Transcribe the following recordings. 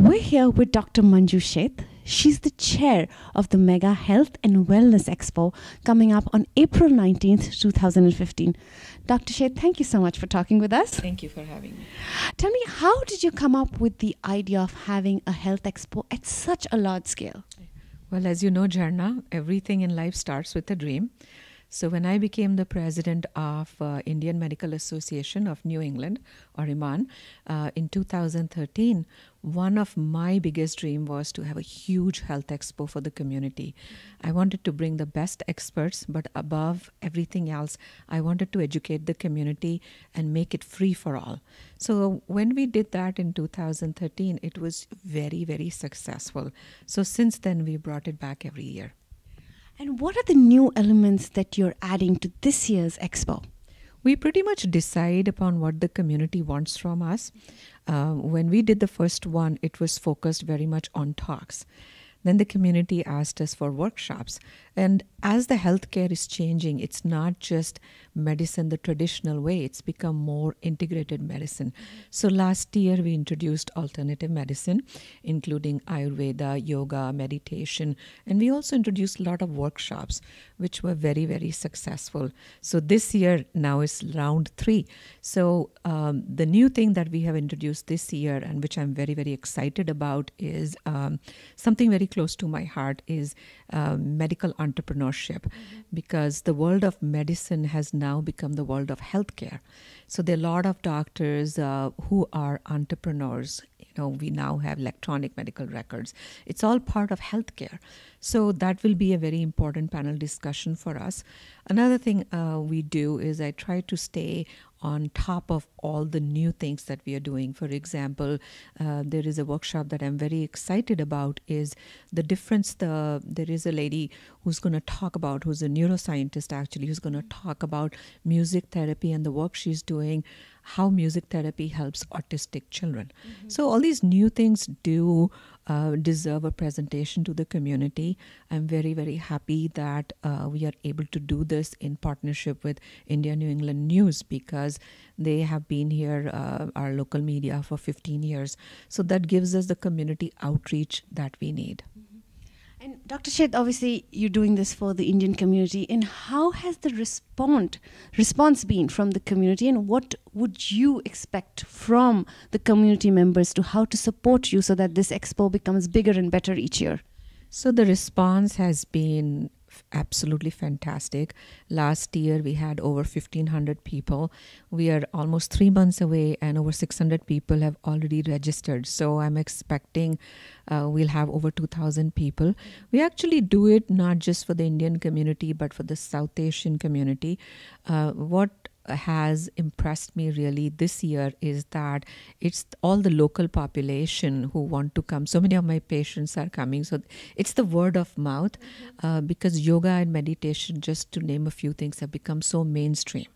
We're here with Dr. Manju Sheth. She's the chair of the Mega Health and Wellness Expo coming up on April 19th, 2015. Dr. Sheth, thank you so much for talking with us. Thank you for having me. Tell me, how did you come up with the idea of having a health expo at such a large scale? Well, as you know, Jarna, everything in life starts with a dream. So when I became the president of uh, Indian Medical Association of New England or IMAN uh, in 2013, one of my biggest dream was to have a huge health expo for the community. I wanted to bring the best experts, but above everything else, I wanted to educate the community and make it free for all. So when we did that in 2013, it was very very successful. So since then we brought it back every year. And what are the new elements that you're adding to this year's expo? We pretty much decide upon what the community wants from us. Uh, when we did the first one, it was focused very much on talks. Then the community asked us for workshops. And as the healthcare is changing, it's not just medicine the traditional way. It's become more integrated medicine. So last year we introduced alternative medicine, including Ayurveda, yoga, meditation, and we also introduced a lot of workshops, which were very very successful. So this year now is round three. So um, the new thing that we have introduced this year and which I'm very very excited about is um, something very close to my heart is uh, medical entrepreneurship, mm -hmm. because the world of medicine has now now become the world of healthcare. So there are a lot of doctors uh, who are entrepreneurs. You know, we now have electronic medical records. It's all part of healthcare. So that will be a very important panel discussion for us. Another thing uh, we do is I try to stay on top of all the new things that we are doing. For example, uh, there is a workshop that I'm very excited about is the difference. The there is a lady who's going to talk about who's a neuroscientist actually who's going to mm-hmm. talk about music therapy and the work she's doing, how music therapy helps autistic children. Mm -hmm. So all these new things do uh, deserve a presentation to the community. I'm very, very happy that uh, we are able to do this in partnership with India New England News because they have been here, uh, our local media, for 15 years. So that gives us the community outreach that we need. And Dr. Sheth, obviously, you're doing this for the Indian community. And how has the response response been from the community? And what would you expect from the community members to how to support you so that this expo becomes bigger and better each year? So the response has been absolutely fantastic. Last year we had over 1,500 people. We are almost three months away, and over 600 people have already registered. So I'm expecting uh, we'll have over 2,000 people. We actually do it not just for the Indian community, but for the South Asian community. Uh, what has impressed me really this year is that it's all the local population who want to come. So many of my patients are coming. So it's the word of mouth mm-hmm. uh, because yoga and meditation, just to name a few things, have become so mainstream.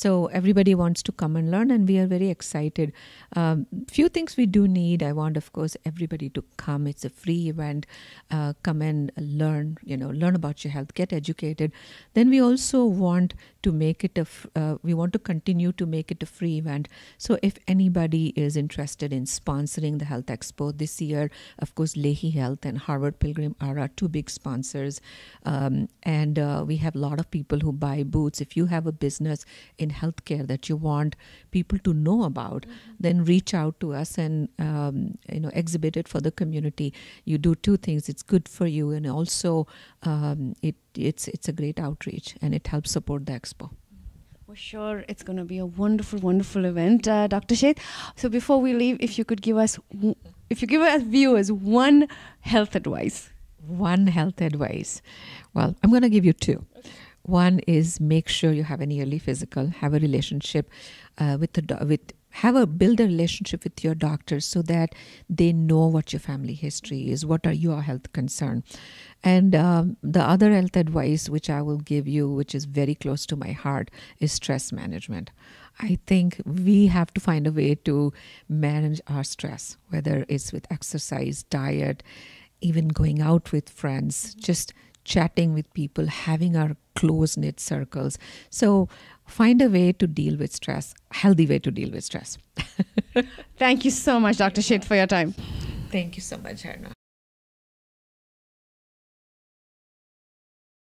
So everybody wants to come and learn, and we are very excited. Um, few things we do need. I want, of course, everybody to come. It's a free event. Uh, come and learn. You know, learn about your health. Get educated. Then we also want to make it a. Uh, we want to continue to make it a free event. So if anybody is interested in sponsoring the Health Expo this year, of course, Leahy Health and Harvard Pilgrim are our two big sponsors, um, and uh, we have a lot of people who buy boots. If you have a business in in healthcare that you want people to know about, mm-hmm. then reach out to us and um, you know exhibit it for the community. You do two things: it's good for you, and also um, it it's it's a great outreach, and it helps support the expo. Well, sure it's going to be a wonderful, wonderful event, uh, Dr. Sheth. So before we leave, if you could give us, if you give us viewers one health advice. One health advice. Well, I'm going to give you two. Okay. One is make sure you have an yearly physical, have a relationship uh, with the with have a build a relationship with your doctor so that they know what your family history is, what are your health concern, and um, the other health advice which I will give you, which is very close to my heart, is stress management. I think we have to find a way to manage our stress, whether it's with exercise, diet, even going out with friends, just chatting with people, having our close knit circles. So find a way to deal with stress, healthy way to deal with stress. Thank you so much, Dr. Sheth, for your time. Thank you so much, Harna.